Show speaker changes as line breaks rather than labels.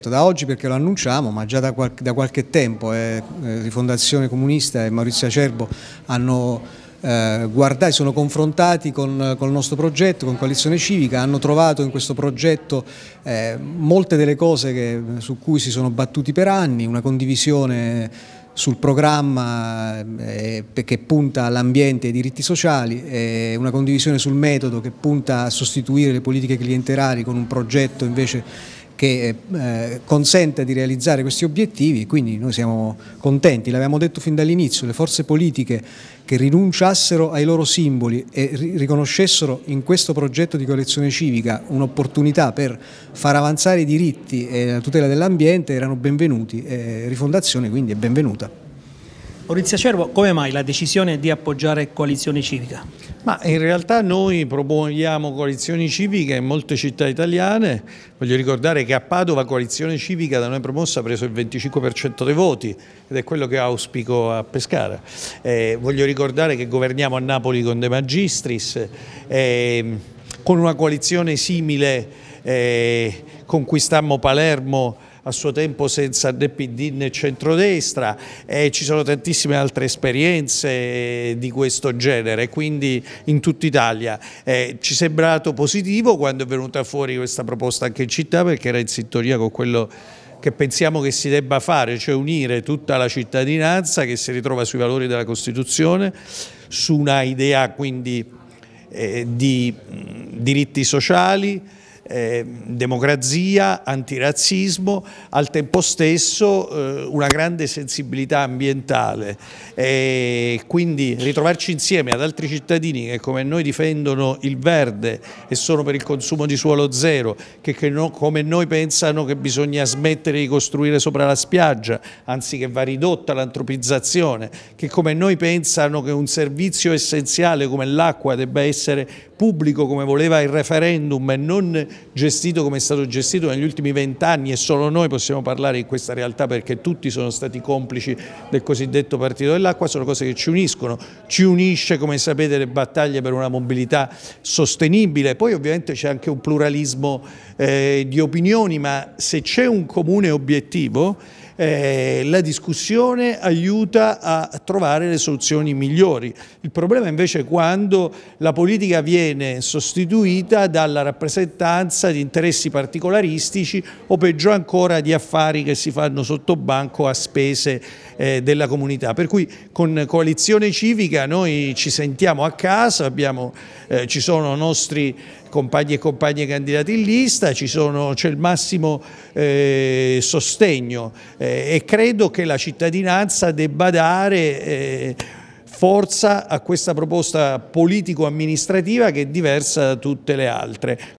Da oggi perché lo annunciamo, ma già da, qualche, da qualche tempo eh, Rifondazione eh, Comunista e Maurizio Acerbo hanno eh, guardato, sono confrontati con, con, il nostro progetto, con Coalizione Civica, hanno trovato in questo progetto eh, molte delle cose che, su cui si sono battuti per anni, una condivisione sul programma eh, che punta all'ambiente e ai diritti sociali, una condivisione sul metodo che punta a sostituire le politiche clientelari con un progetto invece che eh, consente di realizzare questi obiettivi e quindi noi siamo contenti, l'abbiamo detto fin dall'inizio, le forze politiche che rinunciassero ai loro simboli e riconoscessero in questo progetto di collezione civica un'opportunità per far avanzare i diritti e la tutela dell'ambiente erano benvenuti, eh, Rifondazione quindi è benvenuta.
Maurizio Cervo, come mai la decisione di appoggiare Coalizione Civica? Ma in realtà noi promuoviamo coalizioni civiche in molte città italiane, voglio ricordare che a Padova coalizione civica da noi promossa ha preso il 25% dei voti ed è quello che auspico a Pescara. Eh, voglio ricordare che governiamo a Napoli con De Magistris, eh, con una coalizione simile eh, conquistammo Palermo a suo tempo senza né PD né centrodestra e ci sono tantissime altre esperienze di questo genere, quindi in tutta Italia. Eh, ci è sembrato positivo quando è venuta fuori questa proposta anche in città perché era in sintonia con quello che pensiamo che si debba fare, cioè unire tutta la cittadinanza che si ritrova sui valori della Costituzione, su una idea quindi eh, di mh, diritti sociali, eh, democrazia, antirazzismo, al tempo stesso eh, una grande sensibilità ambientale. E quindi ritrovarci insieme ad altri cittadini che come noi difendono il verde e sono per il consumo di suolo zero, che, che no, come noi pensano che bisogna smettere di costruire sopra la spiaggia, anziché va ridotta l'antropizzazione, che come noi pensano che un servizio essenziale come l'acqua debba essere pubblico come voleva il referendum e non gestito come è stato gestito negli ultimi vent'anni e solo noi possiamo parlare di questa realtà perché tutti sono stati complici del cosiddetto partito dell'acqua, sono cose che ci uniscono, ci unisce come sapete le battaglie per una mobilità sostenibile, poi ovviamente c'è anche un pluralismo eh, di opinioni, ma se c'è un comune obiettivo eh, la discussione aiuta a trovare le soluzioni migliori. Il problema invece è quando la politica viene sostituita dalla rappresentanza di interessi particolaristici o peggio ancora di affari che si fanno sotto banco a spese eh, della comunità. Per cui con Coalizione Civica noi ci sentiamo a casa, abbiamo, eh, ci sono nostri compagni e compagne candidati in lista, c'è il massimo eh, sostegno eh, e credo che la cittadinanza debba dare eh, forza a questa proposta politico-amministrativa che è diversa da tutte le altre.